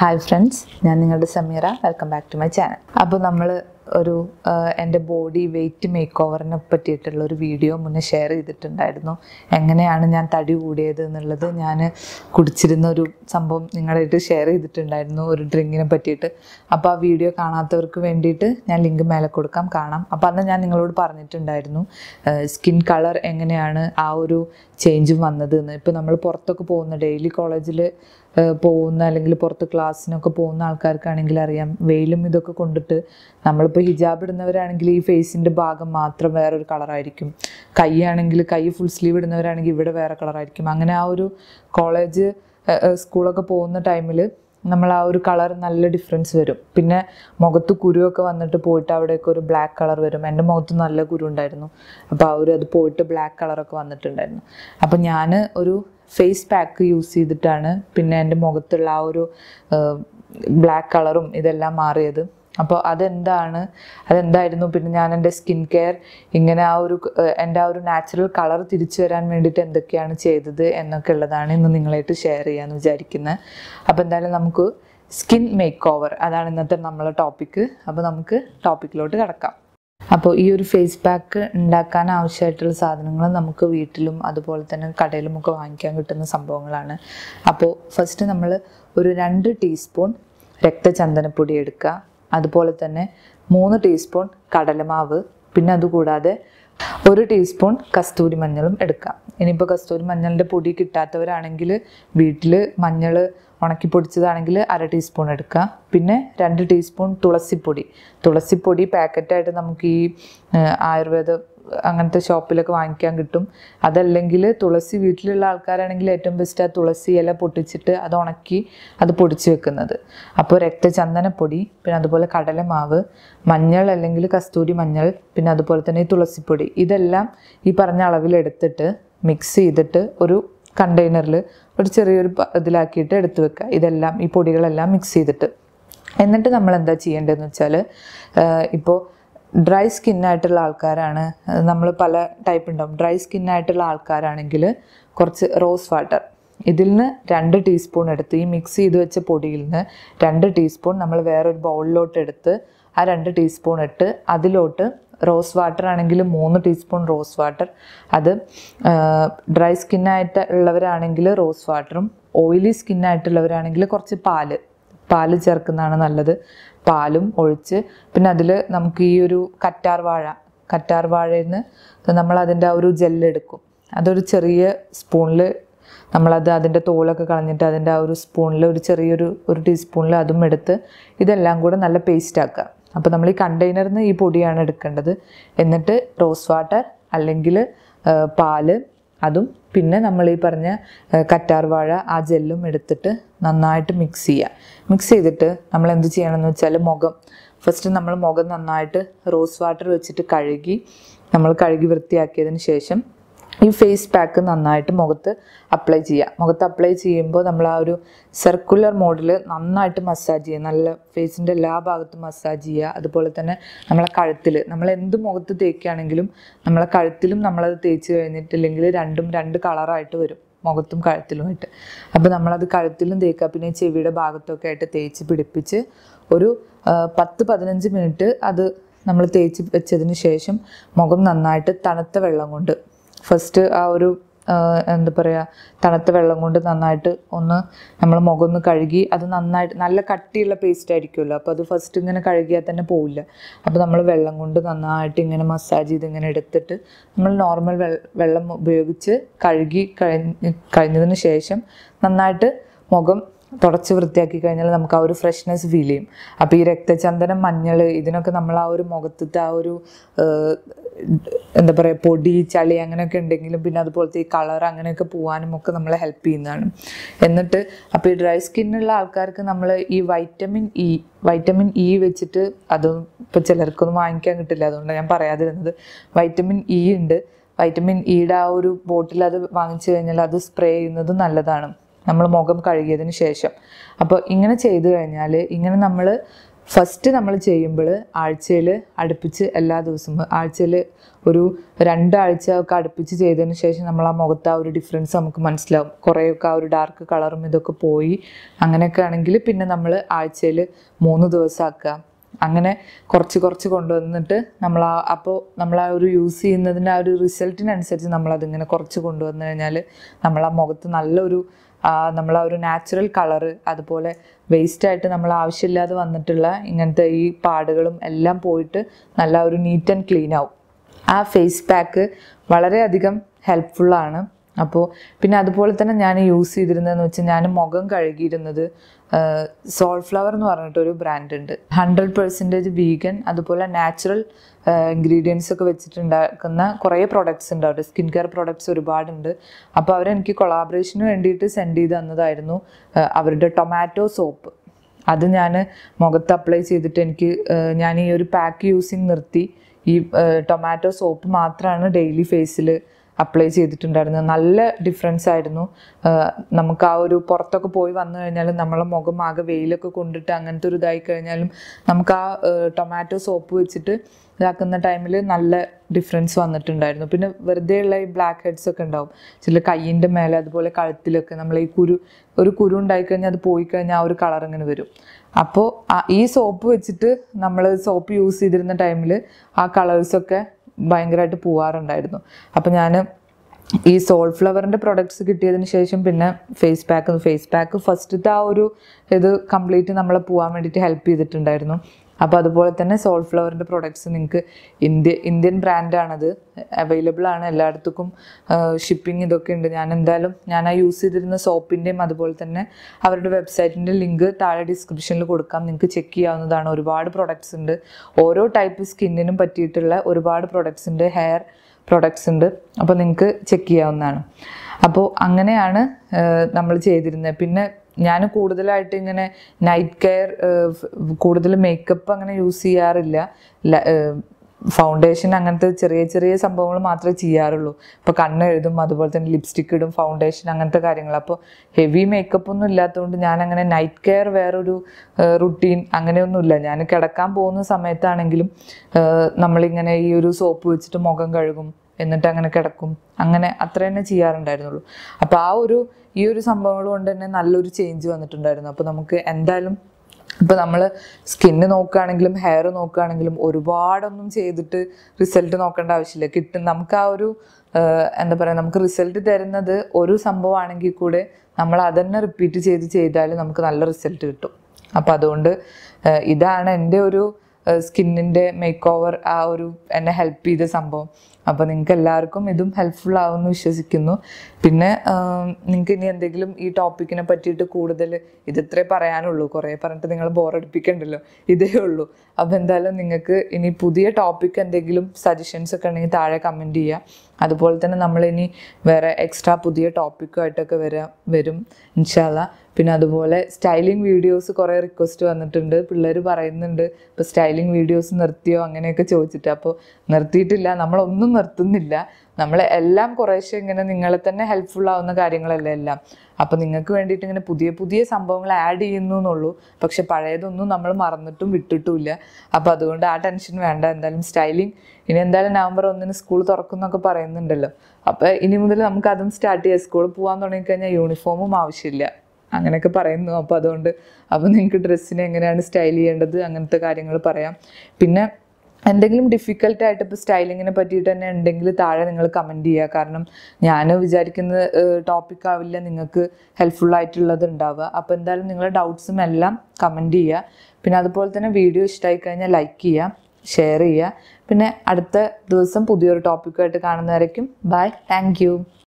hi friends ഞാൻ നിങ്ങളുടെ Sameera welcome back to my channel അപ്പോൾ നമ്മൾ ഒരു എൻ്റെ ബോഡി വെയ്റ്റ് മേക്ക് ഓവറിനെ പറ്റിയിട്ടുള്ള ഒരു വീഡിയോ മുന്നേ ഷെയർ ചെയ്തിട്ടുണ്ടായിരുന്നു എങ്ങനെയാണ് ഞാൻ തടി കൂടിയത് എന്നുള്ളത് ഞാൻ കുടിച്ചിരുന്ന ഒരു സംഭവം നിങ്ങളായിട്ട് ഷെയർ ചെയ്തിട്ടുണ്ടായിരുന്നു ഒരു ഡ്രിങ്കിനെ പറ്റിയിട്ട് അപ്പോൾ ആ വീഡിയോ കാണാത്തവർക്ക് വേണ്ടിയിട്ട് ഞാൻ ലിങ്ക് മേലെ കൊടുക്കാം കാണാം അപ്പോൾ അന്ന് ഞാൻ നിങ്ങളോട് പറഞ്ഞിട്ടുണ്ടായിരുന്നു സ്കിൻ കളർ എങ്ങനെയാണ് ആ ഒരു ചേഞ്ചും വന്നത് എന്ന് ഇപ്പോൾ നമ്മൾ പുറത്തൊക്കെ പോകുന്ന ഡെയിലി കോളേജിൽ പോകുന്ന അല്ലെങ്കിൽ പുറത്ത് ക്ലാസ്സിനൊക്കെ പോകുന്ന ആൾക്കാർക്കാണെങ്കിൽ അറിയാം വെയിലും ഇതൊക്കെ കൊണ്ടിട്ട് നമ്മളിപ്പോൾ ഹിജാബ് ഇടുന്നവരാണെങ്കിൽ ഈ ഫേസിൻ്റെ ഭാഗം മാത്രം വേറെ ഒരു കളറായിരിക്കും കൈയാണെങ്കിൽ കൈ ഫുൾ സ്ലീവ് ഇടുന്നവരാണെങ്കിൽ ഇവിടെ വേറെ കളറായിരിക്കും അങ്ങനെ ആ ഒരു കോളേജ് സ്കൂളൊക്കെ പോകുന്ന ടൈമിൽ നമ്മൾ ആ ഒരു കളർ നല്ല ഡിഫറൻസ് വരും പിന്നെ മുഖത്ത് കുരുവൊക്കെ വന്നിട്ട് പോയിട്ട് അവിടെയൊക്കെ ഒരു ബ്ലാക്ക് കളർ വരും എൻ്റെ മുഖത്ത് നല്ല കുരു ഉണ്ടായിരുന്നു അപ്പോൾ ആ ഒരു അത് പോയിട്ട് ബ്ലാക്ക് കളറൊക്കെ വന്നിട്ടുണ്ടായിരുന്നു അപ്പോൾ ഞാൻ ഒരു ഫേസ് പാക്ക് യൂസ് ചെയ്തിട്ടാണ് പിന്നെ എൻ്റെ മുഖത്തുള്ള ആ ഒരു ബ്ലാക്ക് കളറും ഇതെല്ലാം മാറിയത് അപ്പോൾ അതെന്താണ് അതെന്തായിരുന്നു പിന്നെ ഞാൻ എൻ്റെ സ്കിൻ കെയർ ഇങ്ങനെ ആ ഒരു എൻ്റെ ആ ഒരു നാച്ചുറൽ കളർ തിരിച്ചു വരാൻ വേണ്ടിയിട്ട് എന്തൊക്കെയാണ് ചെയ്തത് എന്നൊക്കെ ഉള്ളതാണ് ഇന്ന് നിങ്ങളായിട്ട് ഷെയർ ചെയ്യാമെന്ന് വിചാരിക്കുന്നത് അപ്പോൾ എന്തായാലും നമുക്ക് സ്കിൻ മേക്ക് ഓവർ അതാണ് ഇന്നത്തെ നമ്മളെ ടോപ്പിക്ക് അപ്പോൾ നമുക്ക് ടോപ്പിക്കിലോട്ട് കിടക്കാം അപ്പോൾ ഈ ഒരു ഫേസ് പാക്ക് ഉണ്ടാക്കാൻ ആവശ്യമായിട്ടുള്ള സാധനങ്ങൾ നമുക്ക് വീട്ടിലും അതുപോലെ തന്നെ കടയിലും ഒക്കെ വാങ്ങിക്കാൻ കിട്ടുന്ന സംഭവങ്ങളാണ് അപ്പോൾ ഫസ്റ്റ് നമ്മൾ ഒരു രണ്ട് ടീസ്പൂൺ രക്തചന്ദനപ്പൊടി എടുക്കുക അതുപോലെ തന്നെ മൂന്ന് ടീസ്പൂൺ കടലമാവ് പിന്നെ അതുകൂടാതെ ഒരു ടീസ്പൂൺ കസ്തൂരി മഞ്ഞളും എടുക്കാം ഇനിയിപ്പോൾ കസ്തൂരി മഞ്ഞളിൻ്റെ പൊടി കിട്ടാത്തവരാണെങ്കിൽ വീട്ടിൽ മഞ്ഞൾ ഉണക്കി പൊടിച്ചതാണെങ്കിൽ അര ടീസ്പൂൺ എടുക്കുക പിന്നെ രണ്ട് ടീസ്പൂൺ തുളസിപ്പൊടി തുളസിപ്പൊടി പാക്കറ്റായിട്ട് നമുക്ക് ഈ ആയുർവേദ അങ്ങനത്തെ ഷോപ്പിലൊക്കെ വാങ്ങിക്കാൻ കിട്ടും അതല്ലെങ്കിൽ തുളസി വീട്ടിലുള്ള ആൾക്കാരാണെങ്കിൽ ഏറ്റവും ബെസ്റ്റ് ആ തുളസി ഇല പൊട്ടിച്ചിട്ട് അത് ഉണക്കി അത് പൊടിച്ച് വെക്കുന്നത് അപ്പോൾ രക്തചന്ദനപ്പൊടി പിന്നെ അതുപോലെ കടലമാവ് മഞ്ഞൾ അല്ലെങ്കിൽ കസ്തൂരി മഞ്ഞൾ പിന്നെ അതുപോലെ തന്നെ ഈ തുളസിപ്പൊടി ഇതെല്ലാം ഈ പറഞ്ഞ അളവിലെടുത്തിട്ട് മിക്സ് ചെയ്തിട്ട് ഒരു കണ്ടെയ്നറിൽ ഒരു ചെറിയൊരു ഇതിലാക്കിയിട്ട് എടുത്തു വെക്കുക ഇതെല്ലാം ഈ പൊടികളെല്ലാം മിക്സ് ചെയ്തിട്ട് എന്നിട്ട് നമ്മൾ എന്താ ചെയ്യേണ്ടതെന്ന് വെച്ചാൽ ഇപ്പോൾ ഡ്രൈ സ്കിന്നായിട്ടുള്ള ആൾക്കാരാണ് നമ്മൾ പല ടൈപ്പ് ഉണ്ടാവും ഡ്രൈ സ്കിന്നായിട്ടുള്ള ആൾക്കാരാണെങ്കിൽ കുറച്ച് റോസ് വാട്ടർ ഇതിൽ നിന്ന് രണ്ട് ടീസ്പൂൺ എടുത്ത് ഈ മിക്സ് ചെയ്ത് വെച്ച പൊടിയിൽ നിന്ന് രണ്ട് ടീസ്പൂൺ നമ്മൾ വേറൊരു ബൗളിലോട്ട് എടുത്ത് ആ രണ്ട് ടീസ്പൂൺ ഇട്ട് അതിലോട്ട് റോസ് വാട്ടർ ആണെങ്കിൽ മൂന്ന് ടീസ്പൂൺ റോസ് വാട്ടർ അത് ഡ്രൈ സ്കിന്നായിട്ട് ഉള്ളവരാണെങ്കിൽ റോസ് വാട്ടറും ഓയിലി സ്കിന്നായിട്ടുള്ളവരാണെങ്കിൽ കുറച്ച് പാല് പാല് ചേർക്കുന്നതാണ് നല്ലത് പാലും ഒഴിച്ച് പിന്നെ അതിൽ നമുക്ക് ഈ ഒരു കറ്റാർ വാഴ കറ്റാർ വാഴയിൽ നിന്ന് നമ്മൾ അതിൻ്റെ ആ ഒരു ജെല്ലെടുക്കും അതൊരു ചെറിയ സ്പൂണിൽ നമ്മളത് അതിൻ്റെ തോലൊക്കെ കളഞ്ഞിട്ട് അതിൻ്റെ ആ ഒരു സ്പൂണിൽ ഒരു ചെറിയൊരു ഒരു ടീസ്പൂണിൽ അതും എടുത്ത് ഇതെല്ലാം കൂടെ നല്ല പേസ്റ്റ് ആക്കുക അപ്പോൾ നമ്മൾ ഈ കണ്ടെയ്നറിൽ നിന്ന് ഈ പൊടിയാണ് എടുക്കേണ്ടത് എന്നിട്ട് റോസ് വാട്ടർ അല്ലെങ്കിൽ പാല് അതും പിന്നെ നമ്മൾ ഈ പറഞ്ഞ കറ്റാർ വാഴ ആ ജെല്ലും എടുത്തിട്ട് നന്നായിട്ട് മിക്സ് ചെയ്യുക മിക്സ് ചെയ്തിട്ട് നമ്മൾ എന്ത് ചെയ്യണം എന്ന് വെച്ചാൽ മുഖം ഫസ്റ്റ് നമ്മൾ മുഖം നന്നായിട്ട് റോസ് വാട്ടർ വെച്ചിട്ട് കഴുകി നമ്മൾ കഴുകി വൃത്തിയാക്കിയതിന് ശേഷം ഈ ഫേസ് പാക്ക് നന്നായിട്ട് മുഖത്ത് അപ്ലൈ ചെയ്യുക മുഖത്ത് അപ്ലൈ ചെയ്യുമ്പോൾ നമ്മൾ ആ ഒരു സർക്കുലർ മോഡിൽ നന്നായിട്ട് മസാജ് ചെയ്യുക നല്ല ഫേസിൻ്റെ എല്ലാ ഭാഗത്തും മസാജ് ചെയ്യുക അതുപോലെ തന്നെ നമ്മളെ കഴുത്തിൽ നമ്മൾ എന്ത് മുഖത്ത് തേക്കുകയാണെങ്കിലും നമ്മളെ കഴുത്തിലും നമ്മളത് തേച്ച് കഴിഞ്ഞിട്ടില്ലെങ്കിൽ രണ്ടും രണ്ട് കളറായിട്ട് വരും മുഖത്തും കഴുത്തിലുമായിട്ട് അപ്പോൾ നമ്മളത് കഴുത്തിലും തേക്കുക പിന്നെ ചെവിയുടെ ഭാഗത്തൊക്കെ ആയിട്ട് തേച്ച് പിടിപ്പിച്ച് ഒരു പത്ത് പതിനഞ്ച് മിനിറ്റ് അത് നമ്മൾ തേച്ച് വെച്ചതിന് ശേഷം മുഖം നന്നായിട്ട് തണുത്ത വെള്ളം കൊണ്ട് ഫസ്റ്റ് ആ ഒരു എന്താ പറയുക തണുത്ത വെള്ളം കൊണ്ട് നന്നായിട്ട് ഒന്ന് നമ്മൾ മുഖം ഒന്ന് കഴുകി അത് നന്നായിട്ട് നല്ല കട്ടിയുള്ള പേസ്റ്റ് ആയിരിക്കുമല്ലോ അപ്പോൾ അത് ഫസ്റ്റ് ഇങ്ങനെ കഴുകിയാൽ തന്നെ പോവില്ല അപ്പോൾ നമ്മൾ വെള്ളം കൊണ്ട് നന്നായിട്ട് ഇങ്ങനെ മസാജ് ചെയ്ത് ഇങ്ങനെ എടുത്തിട്ട് നമ്മൾ നോർമൽ വെള്ളം ഉപയോഗിച്ച് കഴുകി കഴിഞ്ഞതിന് ശേഷം നന്നായിട്ട് മുഖം തുടച്ച് വൃത്തിയാക്കി കഴിഞ്ഞാൽ നമുക്ക് ആ ഒരു ഫ്രഷ്നെസ് ഫീൽ ചെയ്യും അപ്പോൾ ഈ രക്തചന്ദനം മഞ്ഞൾ ഇതിനൊക്കെ നമ്മൾ ആ ഒരു മുഖത്തത്തെ ആ ഒരു എന്താ പറയുക പൊടി ചളി അങ്ങനെയൊക്കെ ഉണ്ടെങ്കിലും പിന്നെ അതുപോലത്തെ ഈ കളർ അങ്ങനെയൊക്കെ പോകാനും ഒക്കെ നമ്മളെ ഹെൽപ്പ് ചെയ്യുന്നതാണ് എന്നിട്ട് അപ്പോൾ ഈ ഡ്രൈ സ്കിന്നുള്ള ആൾക്കാർക്ക് നമ്മൾ ഈ വൈറ്റമിൻ ഇ വൈറ്റമിൻ ഇ വെച്ചിട്ട് അതും ഇപ്പോൾ ചിലർക്കൊന്നും വാങ്ങിക്കാൻ കിട്ടില്ല അതുകൊണ്ട് ഞാൻ പറയാതിരുന്നത് വൈറ്റമിൻ ഇ e ഉണ്ട് വൈറ്റമിൻ ഇയുടെ e ആ ഒരു ബോട്ടിൽ അത് വാങ്ങിച്ചു കഴിഞ്ഞാൽ അത് സ്പ്രേ ചെയ്യുന്നത് നല്ലതാണ് നമ്മൾ മുഖം കഴുകിയതിന് ശേഷം അപ്പോൾ ഇങ്ങനെ ചെയ്തു കഴിഞ്ഞാൽ ഇങ്ങനെ നമ്മൾ ഫസ്റ്റ് നമ്മൾ ചെയ്യുമ്പോൾ ആഴ്ചയിൽ അടുപ്പിച്ച് എല്ലാ ദിവസവും ആഴ്ചയിൽ ഒരു രണ്ടാഴ്ച ഒക്കെ അടുപ്പിച്ച് ചെയ്തതിന് ശേഷം നമ്മൾ ആ മുഖത്ത് ആ ഒരു ഡിഫറൻസ് നമുക്ക് മനസ്സിലാവും കുറേയൊക്കെ ആ ഒരു ഡാർക്ക് കളറും ഇതൊക്കെ പോയി അങ്ങനെയൊക്കെ ആണെങ്കിൽ പിന്നെ നമ്മൾ ആഴ്ചയിൽ മൂന്ന് ദിവസമാക്കുക അങ്ങനെ കുറച്ച് കുറച്ച് കൊണ്ടുവന്നിട്ട് നമ്മൾ ആ അപ്പോൾ നമ്മൾ ആ ഒരു യൂസ് ചെയ്യുന്നതിൻ്റെ ആ ഒരു റിസൾട്ടിനനുസരിച്ച് നമ്മളതിങ്ങനെ കുറച്ച് കൊണ്ടുവന്നു കഴിഞ്ഞാൽ നമ്മൾ ആ മുഖത്ത് നല്ലൊരു നമ്മൾ ആ ഒരു നാച്ചുറൽ കളറ് അതുപോലെ വേസ്റ്റായിട്ട് നമ്മൾ ആവശ്യമില്ലാതെ വന്നിട്ടുള്ള ഇങ്ങനത്തെ ഈ പാടുകളും എല്ലാം പോയിട്ട് നല്ല ഒരു നീറ്റ് ആൻഡ് ക്ലീൻ ആവും ആ ഫേസ് പാക്ക് വളരെയധികം ഹെൽപ്ഫുള്ളാണ് അപ്പോൾ പിന്നെ അതുപോലെ തന്നെ ഞാൻ യൂസ് ചെയ്തിരുന്നതെന്ന് വെച്ചാൽ ഞാൻ മുഖം കഴുകിയിരുന്നത് സോൾ ഫ്ലവർ എന്ന് പറഞ്ഞിട്ടൊരു ബ്രാൻഡ് ഉണ്ട് ഹൺഡ്രഡ് പെർസെൻറ്റേജ് വീഗൻ അതുപോലെ നാച്ചുറൽ ഇൻഗ്രീഡിയൻസ് ഒക്കെ വെച്ചിട്ടുണ്ടാക്കുന്ന കുറേ പ്രോഡക്റ്റ്സ് ഉണ്ട് അവർ സ്കിൻ കെയർ പ്രോഡക്റ്റ്സ് ഒരുപാടുണ്ട് അപ്പോൾ അവരെനിക്ക് കൊളാബറേഷന് വേണ്ടിയിട്ട് സെൻഡ് ചെയ്ത് തന്നതായിരുന്നു അവരുടെ ടൊമാറ്റോ സോപ്പ് അത് ഞാൻ മുഖത്ത് അപ്ലൈ ചെയ്തിട്ട് എനിക്ക് ഞാൻ ഈ ഒരു പാക്ക് യൂസിങ് നിർത്തി ഈ ടൊമാറ്റോ സോപ്പ് മാത്രമാണ് ഡെയിലി ഫേസിൽ അപ്ലൈ ചെയ്തിട്ടുണ്ടായിരുന്നു നല്ല ഡിഫറൻസ് ആയിരുന്നു നമുക്ക് ആ ഒരു പുറത്തൊക്കെ പോയി വന്നു കഴിഞ്ഞാലും നമ്മളെ മുഖം ആകെ വെയിലൊക്കെ കൊണ്ടിട്ട് അങ്ങനത്തെ ഒരു ഇതായി കഴിഞ്ഞാലും നമുക്ക് ആ ടൊമാറ്റോ സോപ്പ് വെച്ചിട്ട് ഇതാക്കുന്ന ടൈമിൽ നല്ല ഡിഫറൻസ് വന്നിട്ടുണ്ടായിരുന്നു പിന്നെ വെറുതെ ഉള്ള ഈ ബ്ലാക്ക് ഹെഡ്സ് ഒക്കെ ഉണ്ടാവും ചില കയ്യിൻ്റെ മേലെ അതുപോലെ കഴുത്തിലൊക്കെ നമ്മൾ ഈ കുരു ഒരു കുരു ഉണ്ടായിക്കഴിഞ്ഞാൽ അത് പോയി കഴിഞ്ഞാൽ ആ ഒരു കളർ ഇങ്ങനെ വരും അപ്പോൾ ഈ സോപ്പ് വെച്ചിട്ട് നമ്മൾ സോപ്പ് യൂസ് ചെയ്തിരുന്ന ടൈമിൽ ആ കളേഴ്സൊക്കെ ഭയങ്കരമായിട്ട് പോവാറുണ്ടായിരുന്നു അപ്പം ഞാൻ ഈ സോൾ ഫ്ലവറിൻ്റെ പ്രൊഡക്ട്സ് കിട്ടിയതിന് ശേഷം പിന്നെ ഫേസ് പാക്ക് ഫേസ് പാക്ക് ഫസ്റ്റത്തെ ആ ഒരു ഇത് കംപ്ലീറ്റ് നമ്മളെ പോകാൻ വേണ്ടിയിട്ട് ഹെൽപ്പ് ചെയ്തിട്ടുണ്ടായിരുന്നു അപ്പോൾ അതുപോലെ തന്നെ സോൾ ഫ്ലവറിന്റെ പ്രോഡക്റ്റ്സ് നിങ്ങൾക്ക് ഇന്ത്യ ഇന്ത്യൻ ബ്രാൻഡാണത് അവൈലബിൾ ആണ് എല്ലായിടത്തും ഷിപ്പിംഗ് ഇതൊക്കെ ഉണ്ട് ഞാൻ എന്തായാലും ഞാൻ ആ യൂസ് ചെയ്തിരുന്ന സോപ്പിൻ്റെയും അതുപോലെ തന്നെ അവരുടെ വെബ്സൈറ്റിൻ്റെ ലിങ്ക് താഴെ ഡിസ്ക്രിപ്ഷനിൽ കൊടുക്കാം നിങ്ങൾക്ക് ചെക്ക് ചെയ്യാവുന്നതാണ് ഒരുപാട് പ്രൊഡക്ട്സ് ഉണ്ട് ഓരോ ടൈപ്പ് സ്കിന്നിനും പറ്റിയിട്ടുള്ള ഒരുപാട് പ്രൊഡക്ട്സ് ഉണ്ട് ഹെയർ പ്രൊഡക്ട്സ് ഉണ്ട് അപ്പോൾ നിങ്ങൾക്ക് ചെക്ക് ചെയ്യാവുന്നതാണ് അപ്പോൾ അങ്ങനെയാണ് നമ്മൾ ചെയ്തിരുന്നത് പിന്നെ ഞാൻ കൂടുതലായിട്ട് ഇങ്ങനെ നൈറ്റ് കെയർ കൂടുതൽ മേക്കപ്പ് അങ്ങനെ യൂസ് ചെയ്യാറില്ല ഫൗണ്ടേഷൻ അങ്ങനത്തെ ചെറിയ ചെറിയ സംഭവങ്ങൾ മാത്രമേ ചെയ്യാറുള്ളൂ ഇപ്പോൾ കണ്ണ് എഴുതും അതുപോലെ തന്നെ ലിപ്സ്റ്റിക് ഇടും ഫൗണ്ടേഷൻ അങ്ങനത്തെ കാര്യങ്ങൾ അപ്പോൾ ഹെവി മേക്കപ്പ് ഒന്നും ഇല്ലാത്തതുകൊണ്ട് ഞാൻ അങ്ങനെ നൈറ്റ് കെയർ വേറൊരു റുട്ടീൻ അങ്ങനെയൊന്നുമില്ല ഞാൻ കിടക്കാൻ പോകുന്ന സമയത്താണെങ്കിലും നമ്മളിങ്ങനെ ഈ ഒരു സോപ്പ് വെച്ചിട്ട് മുഖം കഴുകും എന്നിട്ട് അങ്ങനെ കിടക്കും അങ്ങനെ അത്ര തന്നെ ചെയ്യാറുണ്ടായിരുന്നുള്ളൂ അപ്പോൾ ആ ഒരു ഈ ഒരു സംഭവങ്ങൾ കൊണ്ട് തന്നെ നല്ലൊരു ചേഞ്ച് വന്നിട്ടുണ്ടായിരുന്നു അപ്പോൾ നമുക്ക് എന്തായാലും ഇപ്പം നമ്മൾ സ്കിന്ന് നോക്കുകയാണെങ്കിലും ഹെയർ നോക്കുകയാണെങ്കിലും ഒരുപാടൊന്നും ചെയ്തിട്ട് റിസൾട്ട് നോക്കേണ്ട ആവശ്യമില്ല കിട്ടും നമുക്ക് ആ ഒരു എന്താ പറയുക നമുക്ക് റിസൾട്ട് തരുന്നത് ഒരു സംഭവമാണെങ്കിൽ കൂടെ നമ്മൾ അതന്നെ റിപ്പീറ്റ് ചെയ്ത് ചെയ്താൽ നമുക്ക് നല്ല റിസൾട്ട് കിട്ടും അപ്പോൾ അതുകൊണ്ട് ഇതാണ് എൻ്റെ ഒരു സ്കിന്നിൻ്റെ മേക്ക് ഓവർ ആ ഒരു എന്നെ ഹെൽപ്പ് ചെയ്ത സംഭവം അപ്പോൾ നിങ്ങൾക്ക് എല്ലാവർക്കും ഇതും ഹെൽപ്ഫുൾ ആവുമെന്ന് വിശ്വസിക്കുന്നു പിന്നെ നിങ്ങൾക്ക് ഇനി എന്തെങ്കിലും ഈ ടോപ്പിക്കിനെ പറ്റിയിട്ട് കൂടുതൽ ഇതിത്രേ പറയാനുള്ളൂ കുറേ പറഞ്ഞിട്ട് നിങ്ങൾ ബോറടിപ്പിക്കണ്ടല്ലോ ഇതേ ഉള്ളൂ അപ്പോൾ എന്തായാലും നിങ്ങൾക്ക് ഇനി പുതിയ ടോപ്പിക് എന്തെങ്കിലും സജഷൻസ് ഒക്കെ ഉണ്ടെങ്കിൽ താഴെ കമൻറ്റ് ചെയ്യുക അതുപോലെ തന്നെ നമ്മൾ ഇനി വേറെ എക്സ്ട്രാ പുതിയ ടോപ്പിക്കുമായിട്ടൊക്കെ വരാം വരും ഇൻഷാല്ല പിന്നെ അതുപോലെ സ്റ്റൈലിംഗ് വീഡിയോസ് കുറേ റിക്വസ്റ്റ് വന്നിട്ടുണ്ട് പിള്ളേർ പറയുന്നുണ്ട് ഇപ്പോൾ സ്റ്റൈലിംഗ് വീഡിയോസ് നിർത്തിയോ അങ്ങനെയൊക്കെ ചോദിച്ചിട്ട് അപ്പോൾ നിർത്തിയിട്ടില്ല നമ്മളൊന്നും നിർത്തുന്നില്ല നമ്മൾ എല്ലാം കുറേശ്ശെ ഇങ്ങനെ നിങ്ങളെ തന്നെ ഹെൽപ്ഫുൾ ആവുന്ന കാര്യങ്ങളല്ല എല്ലാം അപ്പം നിങ്ങൾക്ക് വേണ്ടിയിട്ട് ഇങ്ങനെ പുതിയ പുതിയ സംഭവങ്ങൾ ആഡ് ചെയ്യുന്നു എന്നുള്ളൂ പക്ഷെ പഴയതൊന്നും നമ്മൾ മറന്നിട്ടും വിട്ടിട്ടുമില്ല അപ്പോൾ അതുകൊണ്ട് ആ ടെൻഷൻ വേണ്ട എന്തായാലും സ്റ്റൈലിംഗ് ഇനി എന്തായാലും നവംബർ ഒന്നിന് സ്കൂൾ തുറക്കുന്നൊക്കെ പറയുന്നുണ്ടല്ലോ അപ്പോൾ ഇനി മുതൽ നമുക്ക് അതും സ്റ്റാർട്ട് ചെയ്യാം സ്കൂളിൽ പോകാൻ തുടങ്ങിക്കഴിഞ്ഞാൽ യൂണിഫോമും ആവശ്യമില്ല അങ്ങനെയൊക്കെ പറയുന്നു അപ്പോൾ അതുകൊണ്ട് അപ്പോൾ നിങ്ങൾക്ക് ഡ്രസ്സിനെ എങ്ങനെയാണ് സ്റ്റൈൽ ചെയ്യേണ്ടത് അങ്ങനത്തെ കാര്യങ്ങൾ പറയാം പിന്നെ എന്തെങ്കിലും ഡിഫിക്കൽട്ടായിട്ട് ഇപ്പോൾ സ്റ്റൈലിങ്ങിനെ പറ്റിയിട്ട് തന്നെ ഉണ്ടെങ്കിൽ താഴെ നിങ്ങൾ കമൻറ്റ് ചെയ്യുക കാരണം ഞാൻ വിചാരിക്കുന്ന ടോപ്പിക് ആവില്ല നിങ്ങൾക്ക് ഹെൽപ്ഫുൾ ആയിട്ടുള്ളത് ഉണ്ടാവുക അപ്പോൾ എന്തായാലും നിങ്ങളുടെ ഡൗട്ട്സും എല്ലാം കമൻറ്റ് ചെയ്യുക പിന്നെ അതുപോലെ തന്നെ വീഡിയോ ഇഷ്ടമായി കഴിഞ്ഞാൽ ലൈക്ക് ചെയ്യുക ഷെയർ ചെയ്യുക പിന്നെ അടുത്ത ദിവസം പുതിയൊരു ടോപ്പിക്കുമായിട്ട് കാണുന്നവരേക്കും ബൈ താങ്ക്